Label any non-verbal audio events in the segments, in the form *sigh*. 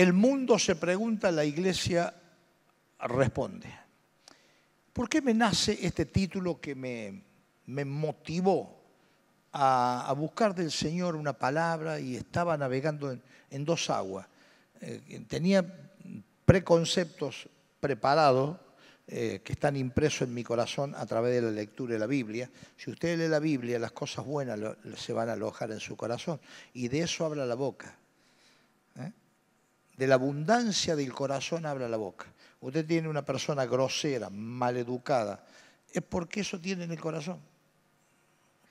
El mundo se pregunta, la iglesia responde. ¿Por qué me nace este título que me, motivó a, buscar del Señor una palabra y estaba navegando en, dos aguas? Eh, tenía preconceptos preparados eh, que están impresos en mi corazón a través de la lectura de la Biblia. Si usted lee la Biblia, las cosas buenas se van a alojar en su corazón y de eso habla la boca. ¿Eh? de la abundancia del corazón habla la boca. Usted tiene una persona grosera, maleducada, es porque eso tiene en el corazón.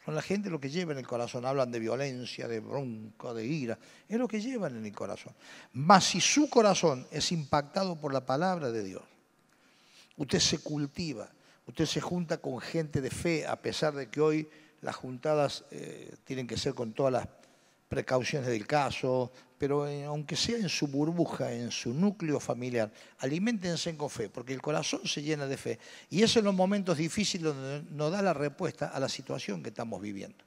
Son la gente lo que lleva en el corazón. Hablan de violencia, de bronco, de ira. Es lo que llevan en el corazón. Mas si su corazón es impactado por la palabra de Dios, usted se cultiva, usted se junta con gente de fe, a pesar de que hoy las juntadas eh, tienen que ser con todas las precauciones del caso, pero eh, aunque sea en su burbuja, en su núcleo familiar, alimentense con fe, porque el corazón se llena de fe. Y es en los momentos difíciles donde nos da la respuesta a la situación que estamos viviendo.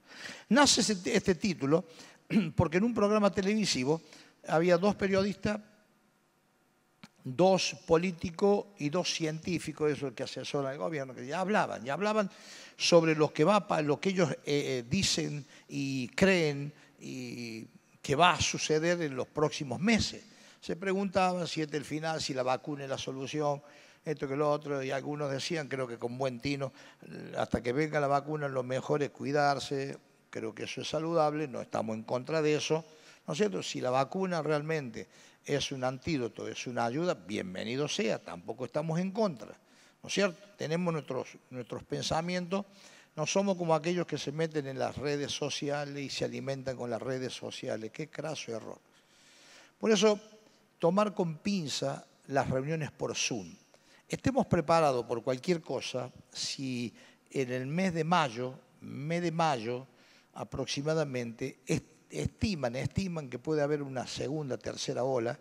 Nace este, título *clears throat* porque en un programa televisivo había dos periodistas, dos políticos y dos científicos, eso que asesoran al gobierno, que ya hablaban, ya hablaban sobre lo que va, lo que ellos eh, eh, dicen y creen y que va a suceder en los próximos meses. Se preguntaban si este es el final, si la vacuna es la solución, esto que lo otro, y algunos decían, creo que con buen tino, hasta que venga la vacuna lo mejor es cuidarse, creo que eso es saludable, no estamos en contra de eso, ¿no es cierto? Si la vacuna realmente es un antídoto, es una ayuda, bienvenido sea, tampoco estamos en contra, ¿no es cierto? Tenemos nuestros, nuestros pensamientos no somos como aquellos que se meten en las redes sociales y se alimentan con las redes sociales. Qué craso error. Por eso, tomar con pinza las reuniones por Zoom. Estemos preparados por cualquier cosa si en el mes de mayo, mes de mayo aproximadamente, estiman, estiman que puede haber una segunda, tercera ola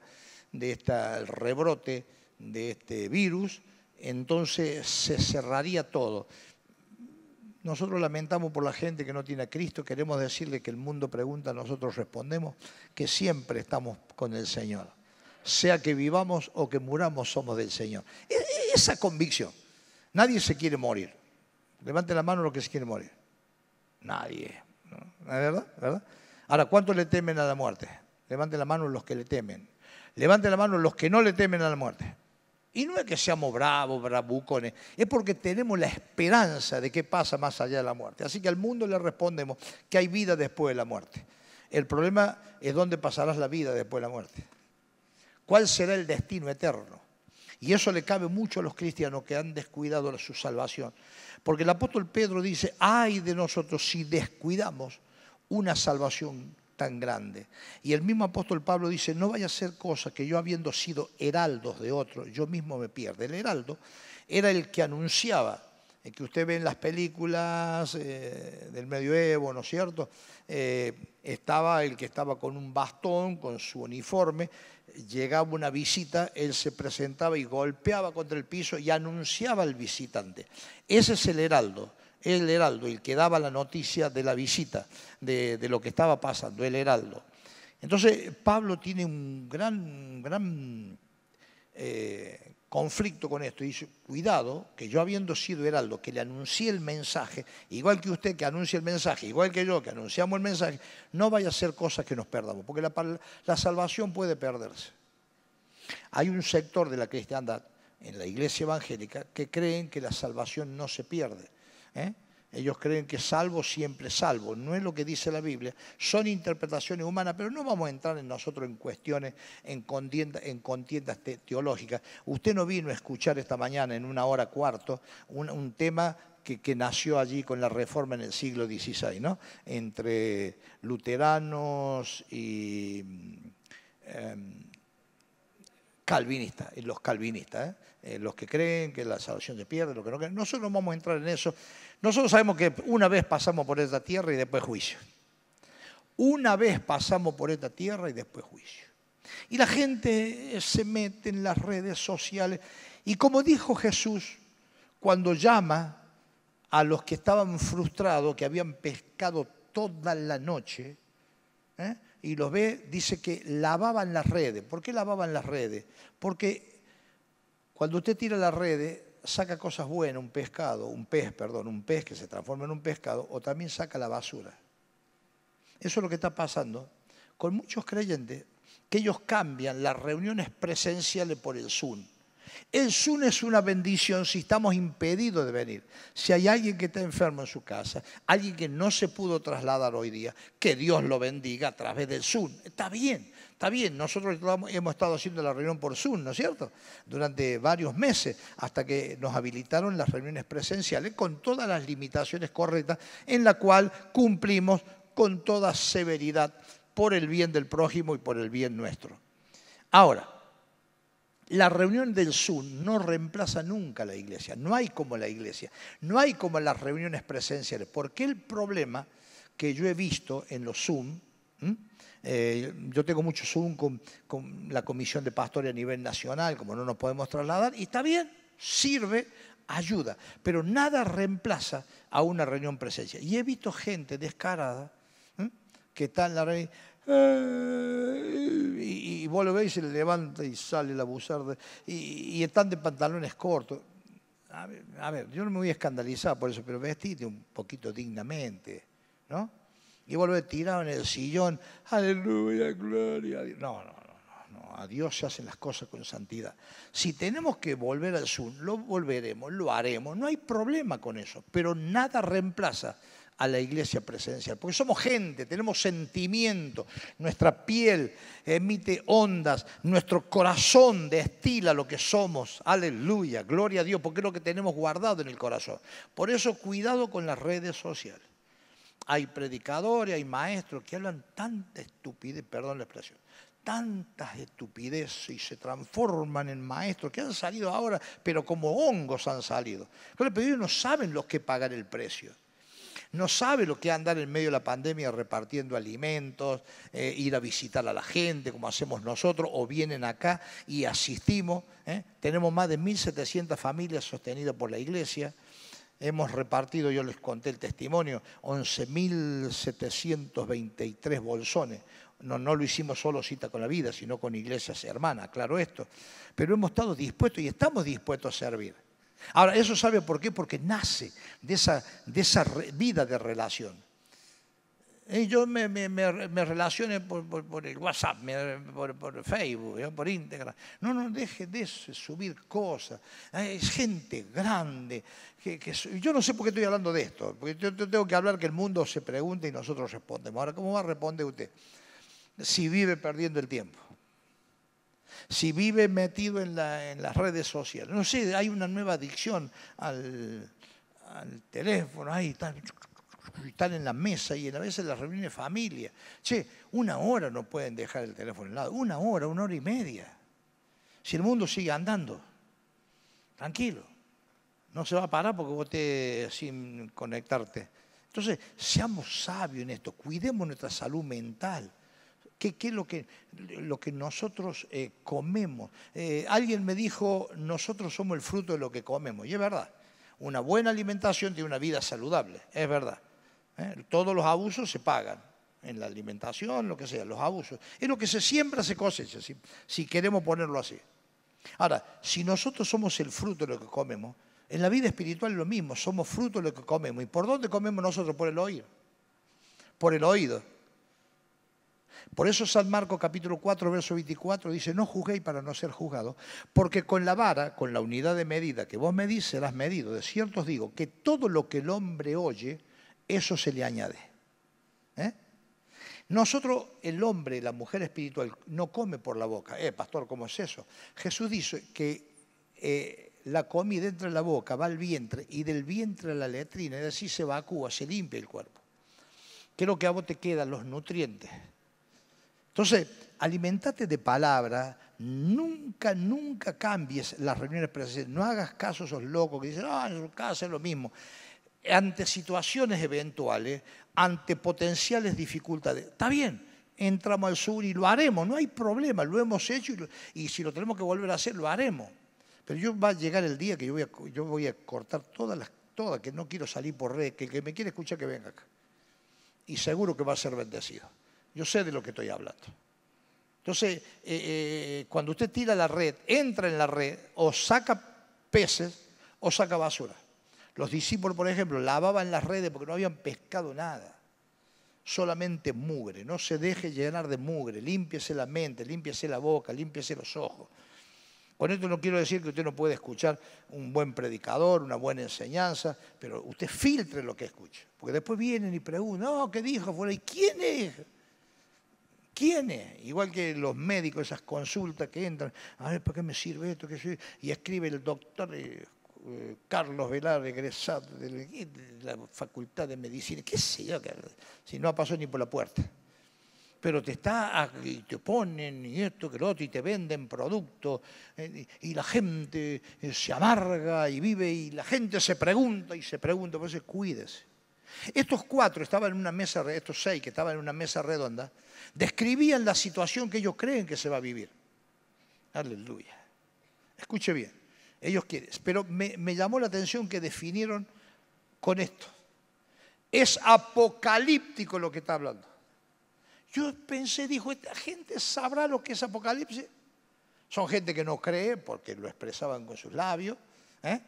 de este rebrote de este virus, entonces se cerraría todo. Nosotros lamentamos por la gente que no tiene a Cristo, queremos decirle que el mundo pregunta, nosotros respondemos, que siempre estamos con el Señor. Sea que vivamos o que muramos, somos del Señor. E, e, esa convicción. Nadie se quiere morir. Levante la mano los que se quieren morir. Nadie. ¿No? ¿Verdad? ¿Verdad? Ahora, ¿cuántos le temen a la muerte? Levante la mano los que le temen. Levante la mano los que no le temen a la muerte. Y no es que seamos bravos, bravucones, es porque tenemos la esperanza de qué pasa más allá de la muerte. Así que al mundo le respondemos que hay vida después de la muerte. El problema es dónde pasarás la vida después de la muerte. ¿Cuál será el destino eterno? Y eso le cabe mucho a los cristianos que han descuidado su salvación. Porque el apóstol Pedro dice, ay de nosotros si descuidamos una salvación tan grande. Y el mismo apóstol Pablo dice, no vaya a ser cosa que yo habiendo sido heraldos de otro, yo mismo me pierda. El heraldo era el que anunciaba, que usted ve en las películas eh, del medioevo, ¿no es cierto? Eh, estaba el que estaba con un bastón, con su uniforme, llegaba una visita, él se presentaba y golpeaba contra el piso y anunciaba al visitante. Ese es el heraldo el heraldo, el que daba la noticia de la visita, de, lo que estaba pasando, el heraldo. Entonces Pablo tiene un gran, gran eh, conflicto con esto. Y dice, cuidado, que yo habiendo sido heraldo, que le anuncié el mensaje, igual que usted que anuncia el mensaje, igual que yo que anunciamos el mensaje, no vaya a ser cosas que nos perdamos, porque la, la salvación puede perderse. Hay un sector de la cristiandad en la iglesia evangélica que creen que la salvación no se pierde, ¿eh? Ellos creen que salvo siempre salvo, no es lo que dice la Biblia, son interpretaciones humanas, pero no vamos a entrar nosotros en cuestiones, en, contiendas teológicas. Usted no vino a escuchar esta mañana en una hora cuarto un, tema que, nació allí con la reforma en el siglo XVI, ¿no? Entre luteranos y em, calvinistas, los calvinistas, ¿eh? Eh, los que creen que la salvación se pierde, los que no creen. Nosotros no vamos a entrar en eso. Nosotros sabemos que una vez pasamos por esta tierra y después juicio. Una vez pasamos por esta tierra y después juicio. Y la gente se mete en las redes sociales. Y como dijo Jesús, cuando llama a los que estaban frustrados, que habían pescado toda la noche, ¿eh? y los ve, dice que lavaban las redes. ¿Por qué lavaban las redes? Porque cuando usted tira la red, saca cosas buenas, un pescado, un pez, perdón, un pez que se transforma en un pescado, o también saca la basura. Eso es lo que está pasando con muchos creyentes, que ellos cambian las reuniones presenciales por el Zoom. El Zoom es una bendición si estamos impedidos de venir. Si hay alguien que está enfermo en su casa, alguien que no se pudo trasladar hoy día, que Dios lo bendiga a través del Zoom. Está bien, Está bien, nosotros hemos estado haciendo la reunión por Zoom, ¿no es cierto? Durante varios meses, hasta que nos habilitaron las reuniones presenciales con todas las limitaciones correctas, en la cual cumplimos con toda severidad por el bien del prójimo y por el bien nuestro. Ahora, la reunión del Zoom no reemplaza nunca a la iglesia, no hay como la iglesia, no hay como las reuniones presenciales, porque el problema que yo he visto en los Zoom, eh, yo tengo mucho Zoom con, la Comisión de Pastores a nivel nacional, como no nos podemos trasladar, y está bien, sirve, ayuda, pero nada reemplaza a una reunión presencial. Y he visto gente descarada ¿eh? que está en la reunión y, vuelve vos lo veis y se levanta y sale la abusar y, están de pantalones cortos. A ver, yo no me voy a escandalizar por eso, pero vestite un poquito dignamente, ¿no? y volver tirado en el sillón, aleluya, gloria a Dios. No, no, no, no, a Dios se hacen las cosas con santidad. Si tenemos que volver al Zoom, lo volveremos, lo haremos, no hay problema con eso, pero nada reemplaza a la iglesia presencial, porque somos gente, tenemos sentimiento, nuestra piel emite ondas, nuestro corazón destila lo que somos, aleluya, gloria a Dios, porque es lo que tenemos guardado en el corazón. Por eso cuidado con las redes sociales. Hay predicadores, hay maestros que hablan tanta estupidez, perdón la expresión, tantas estupideces y se transforman en maestros que han salido ahora, pero como hongos han salido. pero ellos no saben los que pagar el precio. No saben lo que es andar en medio de la pandemia repartiendo alimentos, eh, ir a visitar a la gente como hacemos nosotros, o vienen acá y asistimos. ¿eh? Tenemos más de 1.700 familias sostenidas por la iglesia. Hemos repartido, yo les conté el testimonio, 11.723 bolsones. No, no lo hicimos solo cita con la vida, sino con iglesias hermanas, claro esto. Pero hemos estado dispuestos y estamos dispuestos a servir. Ahora, ¿eso sabe por qué? Porque nace de esa, de esa vida de relación. Y yo me, me, por, el WhatsApp, por, por, Facebook, por Instagram. No, no, deje de subir cosas. Ah, es gente grande. Que, yo no sé por qué estoy hablando de esto, porque yo, tengo que hablar que el mundo se pregunte y nosotros respondemos. Ahora, ¿cómo va a responder usted? Si vive perdiendo el tiempo si vive metido en, en, las redes sociales. No sé, hay una nueva adicción al, al teléfono, ahí está están en la mesa y en a veces las reuniones de familia. Che, una hora no pueden dejar el teléfono al lado, una hora, una hora y media. Si el mundo sigue andando, tranquilo, no se va a parar porque vos te sin conectarte. Entonces, seamos sabios en esto, cuidemos nuestra salud mental. ¿Qué, es lo que, lo que nosotros eh, comemos? Eh, alguien me dijo, nosotros somos el fruto de lo que comemos, y es verdad. Una buena alimentación tiene una vida saludable, es verdad. ¿eh? Todos los abusos se pagan, en la alimentación, lo que sea, los abusos. Es lo que se siembra, se cosecha, si, si queremos ponerlo así. Ahora, si nosotros somos el fruto de lo que comemos, en la vida espiritual es lo mismo, somos fruto de lo que comemos. ¿Y por dónde comemos nosotros? Por el oído. Por el oído. Por eso San Marcos capítulo 4, verso 24 dice, no juzguéis para no ser juzgados, porque con la vara, con la unidad de medida que vos me medís, serás medido. De cierto os digo que todo lo que el hombre oye, eso se le añade. ¿eh? Nosotros, el hombre, la mujer espiritual, no come por la boca. Eh, pastor, ¿cómo es eso? Jesús dice que eh, la comida entra en la boca, va al vientre y del vientre a la letrina, y así se evacúa, se limpia el cuerpo. ¿Qué es lo que a vos te quedan? Los nutrientes. Entonces, alimentate de palabra, nunca, nunca cambies las reuniones presenciales. No hagas caso a esos locos que dicen, ah, en su casa es lo mismo ante situaciones eventuales, ante potenciales dificultades. Está bien, entramos al sur y lo haremos, no hay problema, lo hemos hecho y, si lo tenemos que volver a hacer, lo haremos. Pero yo va a llegar el día que yo voy a, cortar todas las, todas, que no quiero salir por red, que el que me quiere escuchar que venga acá. Y seguro que va a ser bendecido. Yo sé de lo que estoy hablando. Entonces, eh, eh, cuando usted tira la red, entra en la red, o saca peces o saca basura. Los discípulos, por ejemplo, lavaban las redes porque no habían pescado nada. Solamente mugre. No se deje llenar de mugre. Límpiese la mente, límpiese la boca, límpiese los ojos. Con esto no quiero decir que usted no puede escuchar un buen predicador, una buena enseñanza, pero usted filtre lo que escucha. Porque después vienen y preguntan, no, ¿qué dijo? ¿Y quién es? ¿Quién es? Igual que los médicos, esas consultas que entran, a ver, ¿para qué me sirve esto? ¿Qué soy? Y escribe el doctor, eh, eh, Carlos Velar, egresado de la Facultad de Medicina, qué sé yo, si no ha pasado ni por la puerta. Pero te está, ah, y te ponen, y esto, que lo otro, y te venden productos, eh, y la gente eh, se amarga y vive, y la gente se pregunta, y se pregunta, Pues eso cuídese. Estos cuatro estaban en una mesa, estos seis que estaban en una mesa redonda, describían la situación que ellos creen que se va a vivir. Aleluya. Escuche bien ellos quieren. Pero me, llamó la atención que definieron con esto. Es apocalíptico lo que está hablando. Yo pensé, dijo, esta gente sabrá lo que es apocalipsis. Son gente que no cree porque lo expresaban con sus labios. ¿eh?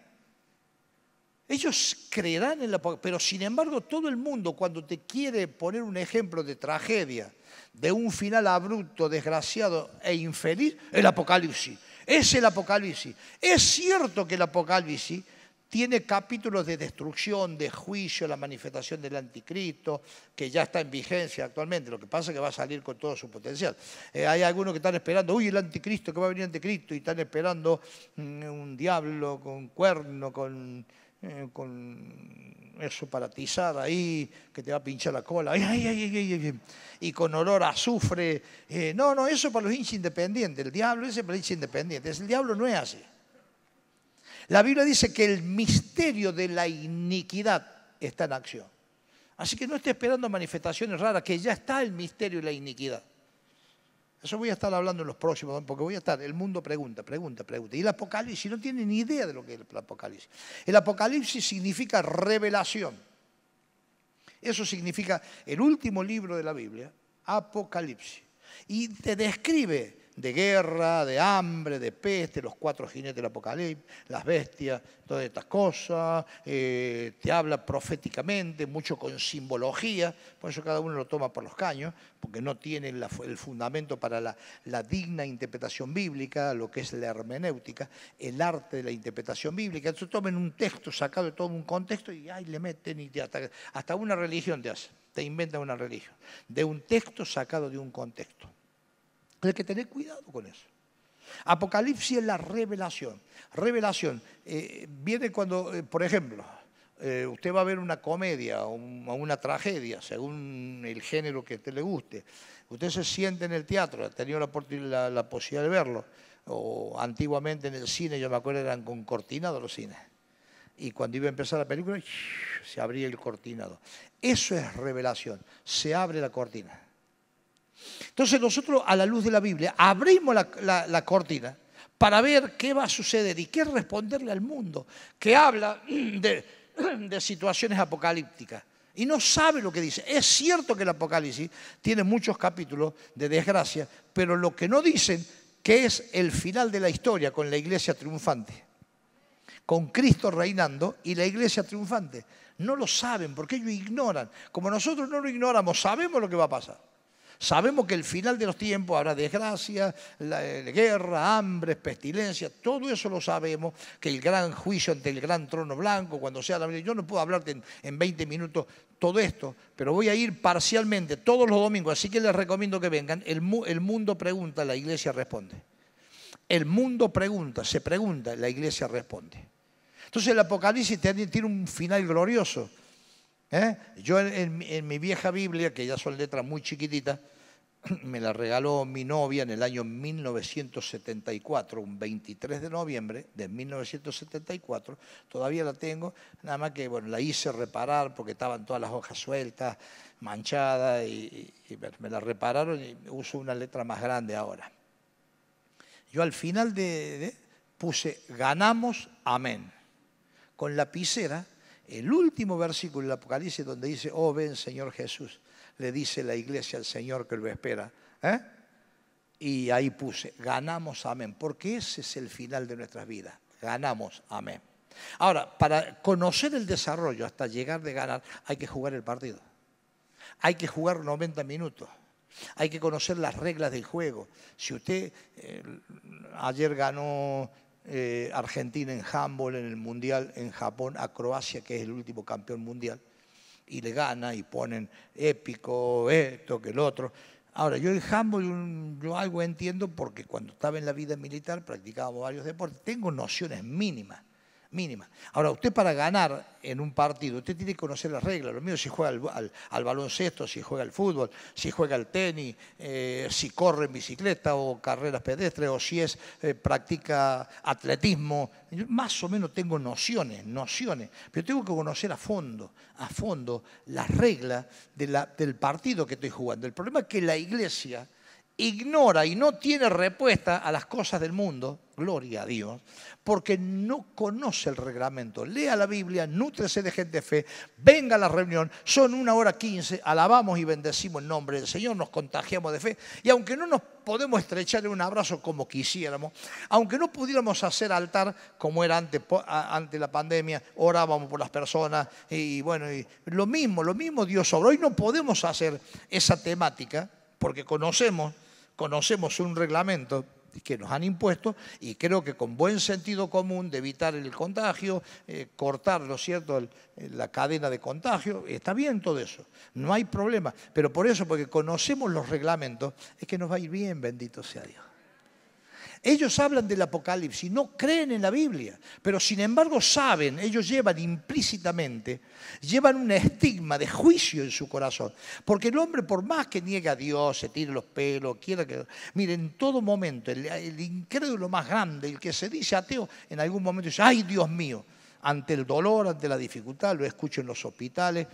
Ellos creerán en la pero sin embargo todo el mundo cuando te quiere poner un ejemplo de tragedia, de un final abrupto, desgraciado e infeliz, el apocalipsis. Es el Apocalipsis. Es cierto que el Apocalipsis tiene capítulos de destrucción, de juicio, la manifestación del anticristo, que ya está en vigencia actualmente. Lo que pasa es que va a salir con todo su potencial. Eh, hay algunos que están esperando, uy, el anticristo, que va a venir el anticristo, y están esperando mm, un diablo con cuerno, con eh, con eso para tizar ahí, que te va a pinchar la cola, y con olor a azufre. Eh, no, no, eso para los hinchas independientes, el diablo ese para los hinchas independientes, el diablo no es así. La Biblia dice que el misterio de la iniquidad está en acción. Así que no esté esperando manifestaciones raras, que ya está el misterio de la iniquidad. Eso voy a estar hablando en los próximos, porque voy a estar, el mundo pregunta, pregunta, pregunta. Y el Apocalipsis no tiene ni idea de lo que es el Apocalipsis. El Apocalipsis significa revelación. Eso significa el último libro de la Biblia, Apocalipsis. Y te describe de guerra, de hambre, de peste, los cuatro jinetes del apocalipsis, las bestias, todas estas cosas, eh, te habla proféticamente, mucho con simbología, por eso cada uno lo toma por los caños, porque no tiene el fundamento para la, digna interpretación bíblica, lo que es la hermenéutica, el arte de la interpretación bíblica. Entonces tomen un texto sacado de todo un contexto y ahí le meten y hasta, una religión te hace, te inventan una religión, de un texto sacado de un contexto. Hay que tener cuidado con eso. Apocalipsis es la revelación. Revelación eh, viene cuando, eh, por ejemplo, eh, usted va a ver una comedia o una tragedia, según el género que a usted le guste. Usted se siente en el teatro, ha tenido la, posibilidad de verlo. O antiguamente en el cine, yo me acuerdo, eran con cortinado los cines. Y cuando iba a empezar la película, se abría el cortinado. Eso es revelación, se abre la cortina. Entonces nosotros a la luz de la Biblia abrimos la, cortina para ver qué va a suceder y qué responderle al mundo, que habla de, de situaciones apocalípticas y no sabe lo que dice. Es cierto que el Apocalipsis tiene muchos capítulos de desgracia, pero lo que no dicen que es el final de la historia con la iglesia triunfante, con Cristo reinando y la iglesia triunfante. No lo saben porque ellos ignoran. Como nosotros no lo ignoramos, sabemos lo que va a pasar. Sabemos que el final de los tiempos habrá desgracia, eh, guerra, hambre, pestilencia, todo eso lo sabemos, que el gran juicio ante el gran trono blanco, cuando sea la... Yo no puedo hablarte en, 20 minutos todo esto, pero voy a ir parcialmente todos los domingos, así que les recomiendo que vengan. el mundo pregunta, la iglesia responde. El mundo pregunta, se pregunta, la iglesia responde. Entonces el Apocalipsis tiene un final glorioso ¿Eh? Yo en, mi vieja Biblia, que ya son letras muy chiquititas, *clears throat* me la regaló mi novia en el año 1974, un 23 de noviembre de 1974, todavía la tengo, nada más que bueno, la hice reparar porque estaban todas las hojas sueltas, manchadas, y, me la repararon y uso una letra más grande ahora. Yo al final de, puse ganamos, amén. Con lapicera el último versículo del Apocalipsis donde dice, oh ven Señor Jesús, le dice la iglesia al Señor que lo espera. ¿eh? Y ahí puse, ganamos, amén, porque ese es el final de nuestras vidas, ganamos, amén. Ahora, para conocer el desarrollo hasta llegar de ganar, hay que jugar el partido. Hay que jugar 90 minutos. Hay que conocer las reglas del juego. Si usted eh, ayer ganó eh, Argentina en handball, en el Mundial, en Japón, a Croacia, que es el último campeón mundial, y le gana y ponen épico, esto, que el otro. Ahora, yo en handball yo algo entiendo porque cuando estaba en la vida militar practicaba varios deportes, tengo nociones mínimas mínima. Ahora, usted para ganar en un partido, usted tiene que conocer las reglas. Lo mismo si juega al, baloncesto, si juega al fútbol, si juega al tenis, eh, si corre en bicicleta o carreras pedestres, o si es eh, practica atletismo. más o menos tengo nociones, nociones, pero tengo que conocer a fondo, a fondo las reglas del partido que estoy jugando. El problema es que la iglesia ignora y no tiene respuesta a las cosas del mundo, gloria a Dios, porque no conoce el reglamento. Lea la Biblia, nútrese de gente de fe, venga a la reunión, son una hora quince, alabamos y bendecimos el nombre del Señor, nos contagiamos de fe, y aunque no nos podemos estrechar en un abrazo como quisiéramos, aunque no pudiéramos hacer altar como era antes ante la pandemia, orábamos por las personas, y bueno, y lo mismo, lo mismo Dios sobre Hoy no podemos hacer esa temática, porque conocemos, conocemos un reglamento que nos han impuesto y creo que con buen sentido común de evitar el contagio, eh, cortar, ¿no cierto?, eh, la cadena de contagio, está bien todo eso, no hay problema, pero por eso, porque conocemos los reglamentos, es que nos va a ir bien, bendito sea Dios. Ellos hablan del Apocalipsis, no creen en la Biblia, pero sin embargo saben, ellos llevan implícitamente, llevan un estigma de juicio en su corazón. Porque el hombre, por más que niegue a Dios, se tire los pelos, quiera que... Mire, en todo momento, el, el incrédulo más grande, el que se dice ateo, en algún momento dice, ay Dios mío, ante el dolor, ante la dificultad, lo escucho en los hospitales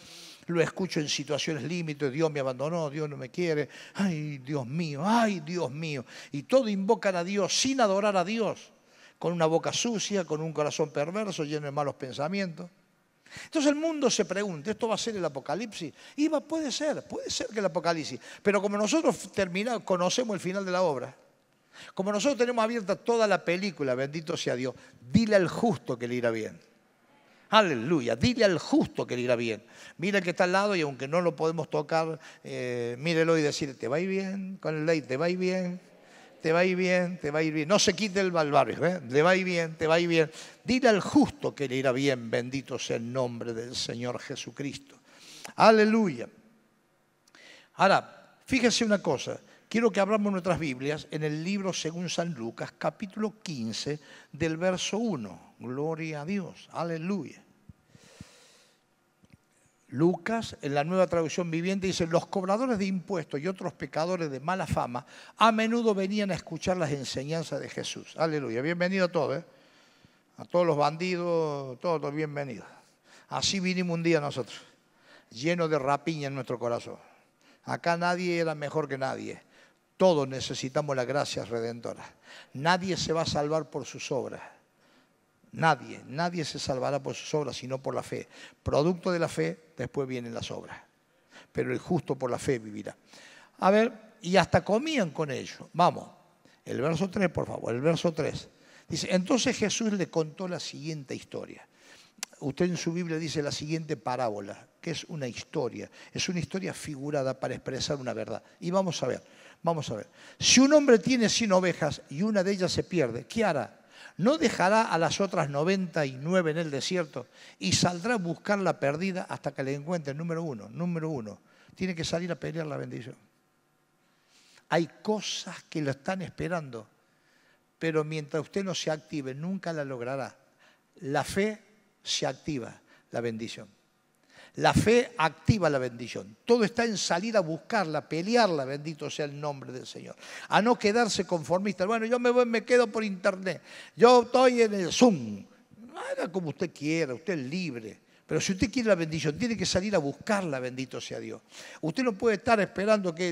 lo escucho en situaciones límites, Dios me abandonó, Dios no me quiere, ay Dios mío, ay Dios mío. Y todo invocan a Dios sin adorar a Dios, con una boca sucia, con un corazón perverso, lleno de malos pensamientos. Entonces el mundo se pregunta, ¿esto va a ser el apocalipsis? Iba, puede ser, puede ser que el apocalipsis. Pero como nosotros terminamos, conocemos el final de la obra, como nosotros tenemos abierta toda la película, bendito sea Dios, dile al justo que le irá bien. Aleluya. Dile al justo que le irá bien. Mira que está al lado y aunque no lo podemos tocar, eh, mírelo y decir, te va a ir bien con el ley, te va a ir bien, te va a ir bien, te va a ir bien. No se quite el balbario, ¿eh? te va a ir bien, te va a ir bien. Dile al justo que le irá bien, bendito sea el nombre del Señor Jesucristo. Aleluya. Ahora, fíjese una cosa, Quiero que abramos nuestras Biblias en el libro según San Lucas, capítulo 15, del verso 1. Gloria a Dios, aleluya. Lucas, en la nueva traducción viviente, dice, los cobradores de impuestos y otros pecadores de mala fama a menudo venían a escuchar las enseñanzas de Jesús. Aleluya, bienvenido a todos, ¿eh? a todos los bandidos, todos, todos bienvenidos. Así vinimos un día nosotros, llenos de rapiña en nuestro corazón. Acá nadie era mejor que nadie todos necesitamos la gracia redentora. Nadie se va a salvar por sus obras. Nadie, nadie se salvará por sus obras, sino por la fe. Producto de la fe, después vienen las obras. Pero el justo por la fe vivirá. A ver, y hasta comían con ellos. Vamos, el verso 3, por favor, el verso 3. Dice, entonces Jesús le contó la siguiente historia. Usted en su Biblia dice la siguiente parábola, que es una historia. Es una historia figurada para expresar una verdad. Y vamos a ver. Vamos a ver. Si un hombre tiene 100 ovejas y una de ellas se pierde, ¿qué hará? ¿No dejará a las otras 99 en el desierto y saldrá a buscar la perdida hasta que le encuentre? Número uno, número uno. Tiene que salir a pelear la bendición. Hay cosas que lo están esperando, pero mientras usted no se active, nunca la logrará. La fe se activa, la bendición. La fe activa la bendición. Todo está en salir a buscarla, pelearla, bendito sea el nombre del Señor. A no quedarse conformista. Bueno, yo me voy, me quedo por internet. Yo estoy en el Zoom. Haga como usted quiera, usted es libre. Pero si usted quiere la bendición, tiene que salir a buscarla, bendito sea Dios. Usted no puede estar esperando que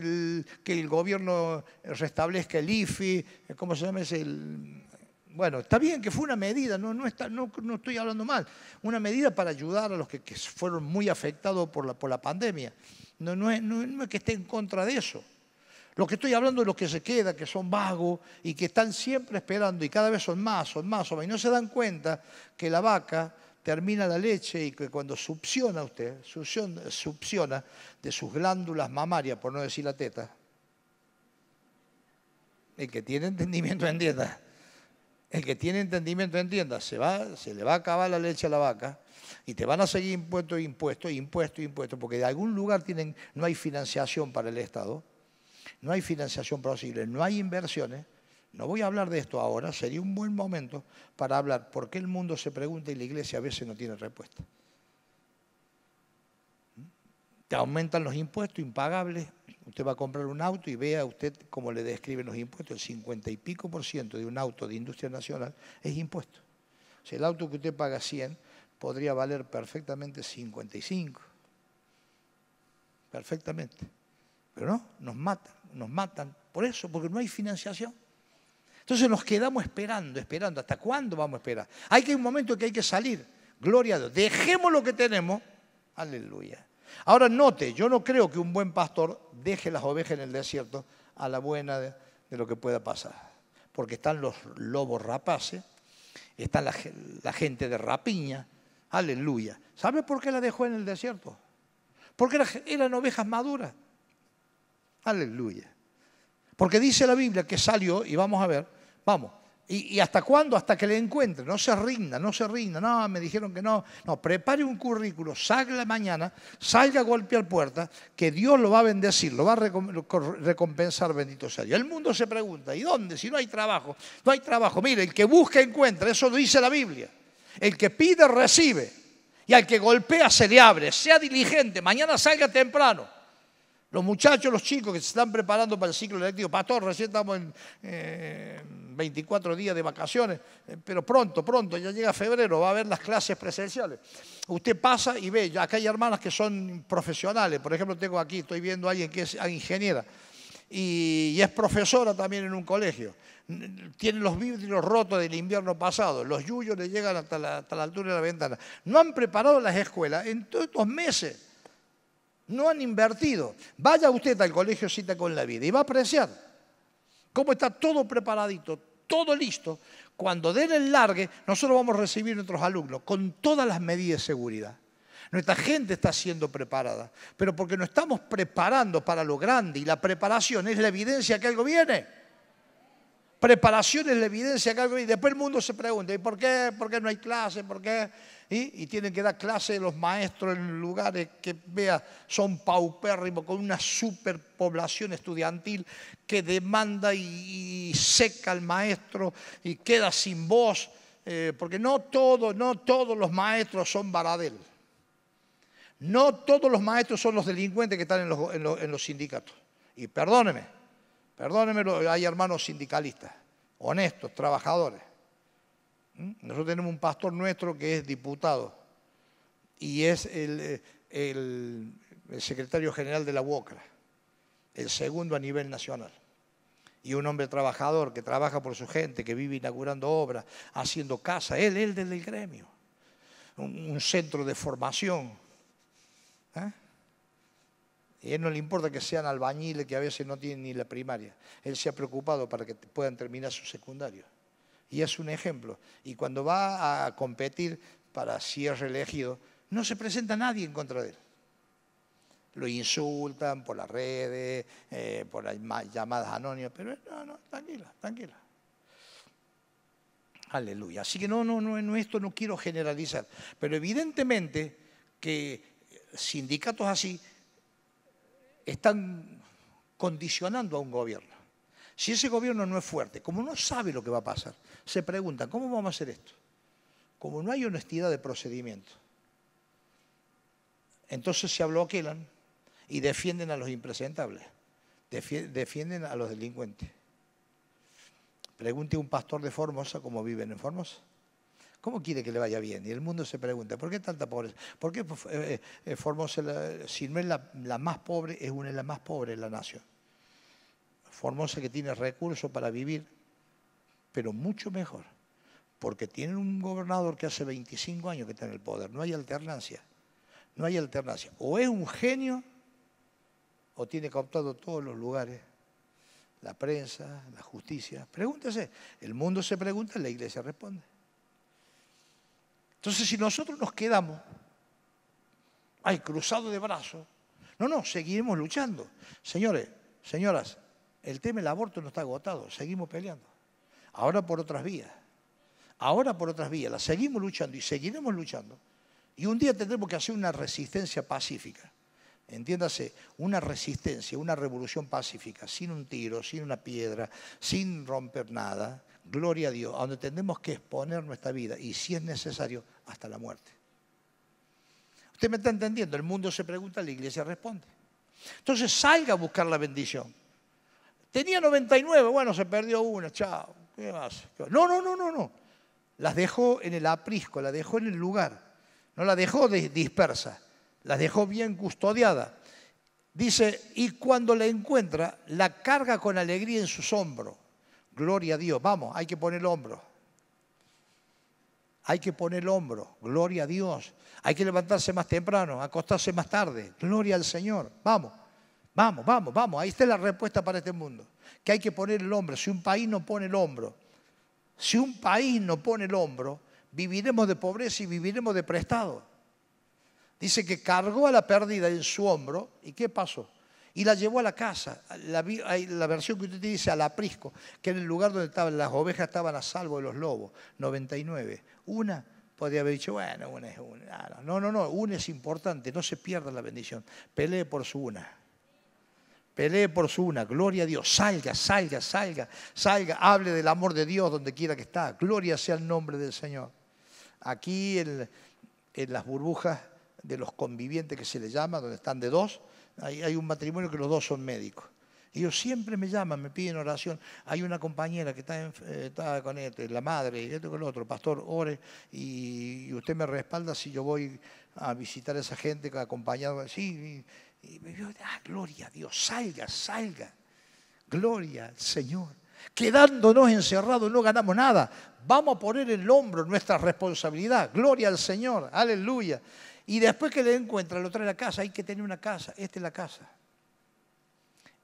el, gobierno restablezca el IFI, ¿cómo se llama ese? Bueno, está bien que fue una medida, no, no, estoy hablando mal, una medida para ayudar a los que, fueron muy afectados por la, por la pandemia. No, no, es, que esté en contra de eso. Lo que estoy hablando es los que se quedan, que son vagos y que están siempre esperando y cada vez son más, son más, son Y no se dan cuenta que la vaca termina la leche y que cuando succiona usted, succiona, de sus glándulas mamarias, por no decir la teta, y que tiene entendimiento entienda, el que tiene entendimiento entienda, se, va, se le va a acabar la leche a la vaca y te van a seguir impuestos, impuestos, impuestos, impuestos, porque de algún lugar tienen, no hay financiación para el Estado, no hay financiación para los posible, no hay inversiones. No voy a hablar de esto ahora, sería un buen momento para hablar por qué el mundo se pregunta y la iglesia a veces no tiene respuesta. ¿Mm? Te aumentan los impuestos impagables, Usted va a comprar un auto y vea usted cómo le describen los impuestos. El 50 y pico por ciento de un auto de industria nacional es impuesto. O el auto que usted paga 100 podría valer perfectamente 55. Perfectamente. Pero no, nos matan, nos matan por eso, porque no hay financiación. Entonces nos quedamos esperando, esperando. ¿Hasta cuándo vamos a esperar? Hay que un momento que hay que salir. Gloria a Dios. Dejemos lo que tenemos. Aleluya. Ahora note, yo no creo que un buen pastor deje las ovejas en el desierto a la buena de, lo que pueda pasar, porque están los lobos rapaces, está la, gente de rapiña, aleluya. ¿Sabe por qué la dejó en el desierto? Porque eran ovejas maduras, aleluya. Porque dice la Biblia que salió, y vamos a ver, vamos, ¿Y, hasta cuándo? Hasta que le encuentre. No se rinda, no se rinda. No, me dijeron que no. No, prepare un currículo, salga mañana, salga a golpear puerta que Dios lo va a bendecir, lo va a recompensar, bendito sea Dios. El mundo se pregunta, ¿y dónde? Si no hay trabajo. No hay trabajo. Mire, el que busca encuentra, eso lo dice la Biblia. El que pide recibe. Y al que golpea se le abre. Sea diligente, mañana salga temprano. Los muchachos, los chicos que se están preparando para el ciclo electivo. Pastor, recién estamos en 24 eh, días de vacaciones, eh, pero pronto, pronto, ya llega febrero, va a haber las clases presenciales. Usted pasa y ve, acá hay hermanas que son profesionales. Por ejemplo, tengo aquí, estoy viendo a alguien que es ingeniera y, es profesora también en un colegio. Tiene los vidrios rotos del invierno pasado, los yuyos le llegan hasta la, hasta la altura de la ventana. No han preparado las escuelas en todos estos meses. No han invertido. Vaya usted al colegio Cita con la Vida y va a apreciar cómo está todo preparadito, todo listo. Cuando den el largue, nosotros vamos a recibir a nuestros alumnos con todas las medidas de seguridad. Nuestra gente está siendo preparada, pero porque nos estamos preparando para lo grande y la preparación es la evidencia que algo viene. Preparación es la evidencia que algo viene. después el mundo se pregunta, ¿y por qué? ¿Por qué no hay clase? ¿Por qué? ¿y? tienen que dar clase de los maestros en lugares que vea son paupérrimos, con una superpoblación estudiantil que demanda y, seca al maestro y queda sin voz, eh, porque no, no todos los maestros son Baradel. No todos los maestros son los delincuentes que están en los, en los sindicatos. Y perdóneme, perdóneme, hay hermanos sindicalistas, honestos, trabajadores. ¿Mm? Nosotros tenemos un pastor nuestro que es diputado y es el, secretario general de la UOCRA, el segundo a nivel nacional y un hombre trabajador que trabaja por su gente, que vive inaugurando obras, haciendo casa, él, él desde el gremio, un, centro de formación. ¿eh? Y a él no le importa que sean albañiles que a veces no tienen ni la primaria. Él se ha preocupado para que puedan terminar su secundario y es un ejemplo. Y cuando va a competir para si es reelegido, no se presenta nadie en contra de él. Lo insultan por las redes, eh, por las llamadas anónimas, pero no, no, tranquila, tranquila. Aleluya. Así que no, no, no, no, esto no quiero generalizar. Pero evidentemente que sindicatos así están condicionando a un gobierno. Si ese gobierno no es fuerte, como no sabe lo que va a pasar, se pregunta, ¿cómo vamos a hacer esto? Como no hay honestidad de procedimiento. Entonces se bloquean y defienden a los impresentables, defienden a los delincuentes. Pregunte a un pastor de Formosa cómo viven en Formosa. ¿Cómo quiere que le vaya bien? Y el mundo se pregunta, ¿por qué tanta pobreza? ¿Por qué eh, eh, Formosa, si no es la más pobre, es una de las más pobres de la nación? Formosa que tiene recursos para vivir, pero mucho mejor, porque tienen un gobernador que hace 25 años que está en el poder, no hay alternancia, no hay alternancia. O es un genio o tiene captado todos los lugares, la prensa, la justicia. Pregúntese, el mundo se pregunta, la iglesia responde. Entonces, si nosotros nos quedamos, hay cruzado de brazos, no, no, seguiremos luchando. Señores, señoras, el tema del aborto no está agotado, seguimos peleando. Ahora por otras vías. Ahora por otras vías, la seguimos luchando y seguiremos luchando. Y un día tendremos que hacer una resistencia pacífica. Entiéndase, una resistencia, una revolución pacífica, sin un tiro, sin una piedra, sin romper nada, gloria a Dios, a donde tendremos que exponer nuestra vida y si es necesario, hasta la muerte. Usted me está entendiendo, el mundo se pregunta, la iglesia responde. Entonces salga a buscar la bendición. Tenía 99, bueno, se perdió una, chao. ¿Qué más? No, no, no, no, no. Las dejó en el aprisco, las dejó en el lugar. No las dejó dispersas, las dejó bien custodiadas. Dice, y cuando la encuentra, la carga con alegría en sus hombros. Gloria a Dios. Vamos, hay que poner el hombro. Hay que poner el hombro. Gloria a Dios. Hay que levantarse más temprano, acostarse más tarde. Gloria al Señor. Vamos. Vamos, vamos, vamos. Ahí está la respuesta para este mundo. Que hay que poner el hombro. Si un país no pone el hombro, si un país no pone el hombro, viviremos de pobreza y viviremos de prestado. Dice que cargó a la pérdida en su hombro. ¿Y qué pasó? Y la llevó a la casa. La, versión que usted dice al aprisco, que en el lugar donde estaban las ovejas, estaban a salvo de los lobos. 99. Una podría haber dicho, bueno, una es una. No, no, no, una es importante, no se pierda la bendición. Pelee por su una. Pelee por su una, gloria a Dios, salga, salga, salga, salga, hable del amor de Dios donde quiera que está, gloria sea el nombre del Señor. Aquí en, las burbujas de los convivientes que se le llama, donde están de dos, hay, hay un matrimonio que los dos son médicos. Y Ellos siempre me llaman, me piden oración. Hay una compañera que está, eh, con esto, la madre, y esto con el otro, pastor, ore, y, usted me respalda si yo voy a visitar a esa gente que ha acompañado. Sí, y me vio, ah, gloria a Dios, salga, salga. Gloria al Señor. Quedándonos encerrados no ganamos nada. Vamos a poner el hombro nuestra responsabilidad. Gloria al Señor, aleluya. Y después que le encuentra, lo trae a la casa. Hay que tener una casa. Esta es la casa.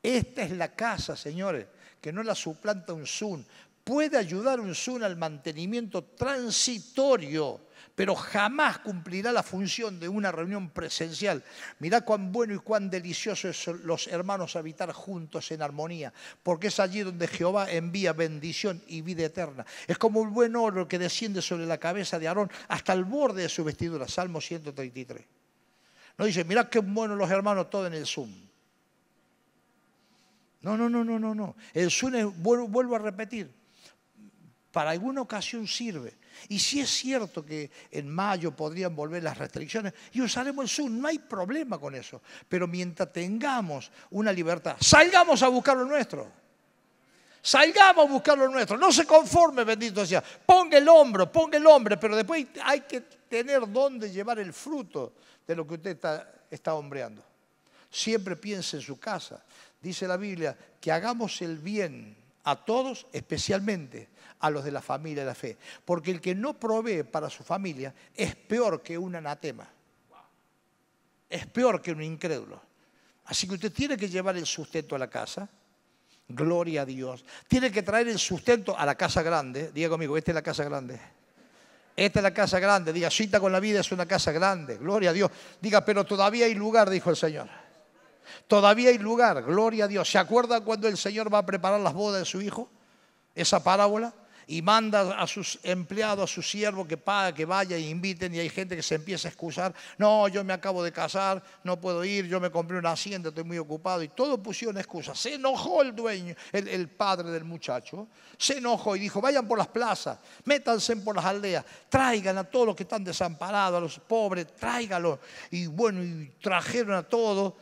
Esta es la casa, señores, que no la suplanta un Zoom. Puede ayudar un Zoom al mantenimiento transitorio pero jamás cumplirá la función de una reunión presencial. Mirá cuán bueno y cuán delicioso es los hermanos habitar juntos en armonía, porque es allí donde Jehová envía bendición y vida eterna. Es como un buen oro que desciende sobre la cabeza de Aarón hasta el borde de su vestidura. Salmo 133. No dice, mirá qué buenos los hermanos todo en el Zoom. No, no, no, no, no, no. El Zoom, vuelvo a repetir, para alguna ocasión sirve, y si es cierto que en mayo podrían volver las restricciones y usaremos el Zoom, no hay problema con eso. Pero mientras tengamos una libertad, salgamos a buscar lo nuestro. Salgamos a buscar lo nuestro. No se conforme, bendito sea. Ponga el hombro, ponga el hombre, pero después hay que tener dónde llevar el fruto de lo que usted está, está hombreando. Siempre piense en su casa. Dice la Biblia que hagamos el bien a todos, especialmente a los de la familia de la fe. Porque el que no provee para su familia es peor que un anatema. Es peor que un incrédulo. Así que usted tiene que llevar el sustento a la casa. Gloria a Dios. Tiene que traer el sustento a la casa grande. Diga conmigo, esta es la casa grande. Esta es la casa grande. Diga, cita con la vida es una casa grande. Gloria a Dios. Diga, pero todavía hay lugar, dijo el Señor. Todavía hay lugar, gloria a Dios. ¿Se acuerda cuando el Señor va a preparar las bodas de su hijo? Esa parábola. Y manda a sus empleados, a sus siervos que paga, que vaya e inviten. Y hay gente que se empieza a excusar. No, yo me acabo de casar, no puedo ir, yo me compré una hacienda, estoy muy ocupado. Y todo pusieron excusas. Se enojó el dueño, el, padre del muchacho. Se enojó y dijo, vayan por las plazas, métanse por las aldeas, traigan a todos los que están desamparados, a los pobres, tráiganlos Y bueno, y trajeron a todos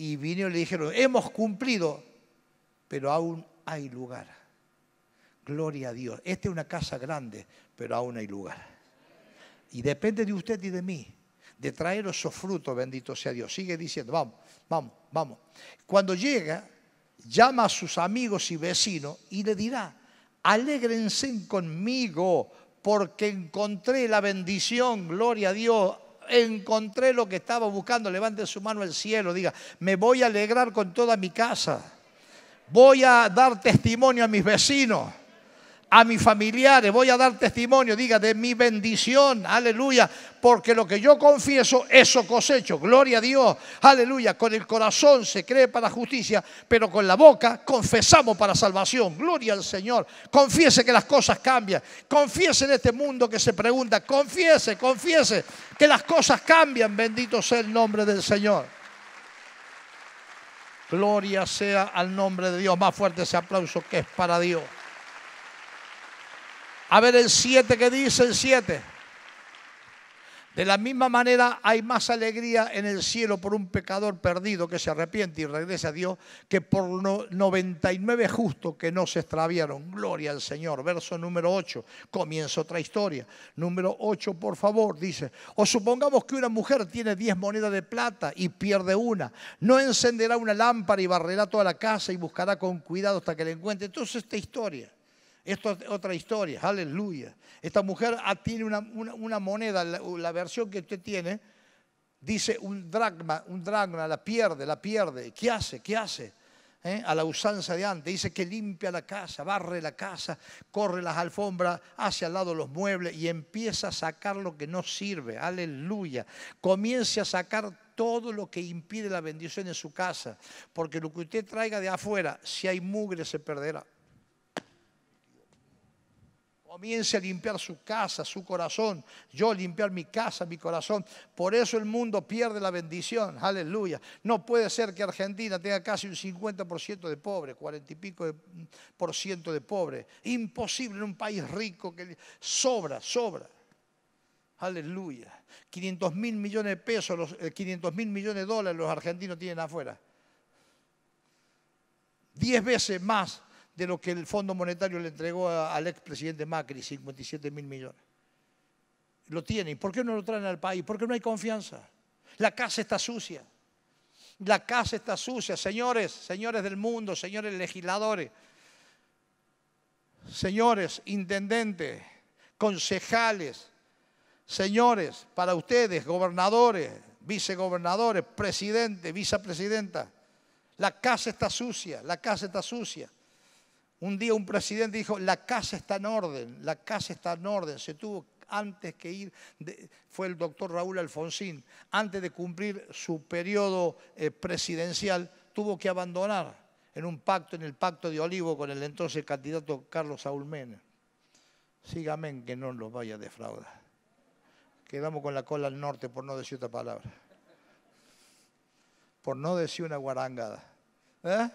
y vino y le dijeron, hemos cumplido, pero aún hay lugar. Gloria a Dios. Esta es una casa grande, pero aún hay lugar. Y depende de usted y de mí, de traer esos frutos, bendito sea Dios. Sigue diciendo, vamos, vamos, vamos. Cuando llega, llama a sus amigos y vecinos y le dirá, alégrense conmigo porque encontré la bendición, gloria a Dios, encontré lo que estaba buscando. Levante su mano al cielo, diga, me voy a alegrar con toda mi casa. Voy a dar testimonio a mis vecinos a mis familiares, voy a dar testimonio, diga, de mi bendición, aleluya, porque lo que yo confieso, eso cosecho, gloria a Dios, aleluya, con el corazón se cree para justicia, pero con la boca confesamos para salvación, gloria al Señor, confiese que las cosas cambian, confiese en este mundo que se pregunta, confiese, confiese que las cosas cambian, bendito sea el nombre del Señor. Gloria sea al nombre de Dios, más fuerte ese aplauso que es para Dios. A ver el 7 que dice el 7. De la misma manera hay más alegría en el cielo por un pecador perdido que se arrepiente y regrese a Dios que por 99 justos que no se extraviaron. Gloria al Señor. Verso número 8. Comienza otra historia. Número 8, por favor, dice, o supongamos que una mujer tiene 10 monedas de plata y pierde una. No encenderá una lámpara y barrerá toda la casa y buscará con cuidado hasta que la encuentre. Entonces esta historia esto es otra historia, aleluya. Esta mujer ah, tiene una, moneda, la, versión que usted tiene, dice un dragma, un dragma, la pierde, la pierde. ¿Qué hace? ¿Qué hace? ¿Eh? A la usanza de antes, dice que limpia la casa, barre la casa, corre las alfombras, hace al lado los muebles y empieza a sacar lo que no sirve, aleluya. Comience a sacar todo lo que impide la bendición en su casa, porque lo que usted traiga de afuera, si hay mugre, se perderá. Comience a limpiar su casa, su corazón. Yo limpiar mi casa, mi corazón. Por eso el mundo pierde la bendición. Aleluya. No puede ser que Argentina tenga casi un 50% de pobre, 40 y pico por ciento de pobre. Imposible en un país rico que sobra, sobra. Aleluya. 500 mil millones de pesos, los, 500 eh, mil millones de dólares los argentinos tienen afuera. Diez veces más de lo que el Fondo Monetario le entregó al expresidente Macri, 57 mil millones. Lo tienen. ¿Por qué no lo traen al país? Porque no hay confianza. La casa está sucia. La casa está sucia. Señores, señores del mundo, señores legisladores, señores intendentes, concejales, señores, para ustedes, gobernadores, vicegobernadores, presidente, vicepresidenta, la casa está sucia, la casa está sucia. Un día un presidente dijo, la casa está en orden, la casa está en orden. Se tuvo antes que ir, fue el doctor Raúl Alfonsín, antes de cumplir su periodo eh, presidencial, tuvo que abandonar en un pacto, en el pacto de Olivo con el entonces candidato Carlos Saúl Menem. Sígame que no los vaya a defraudar. Quedamos con la cola al norte, por no decir otra palabra. Por no decir una guarangada. ¿Eh?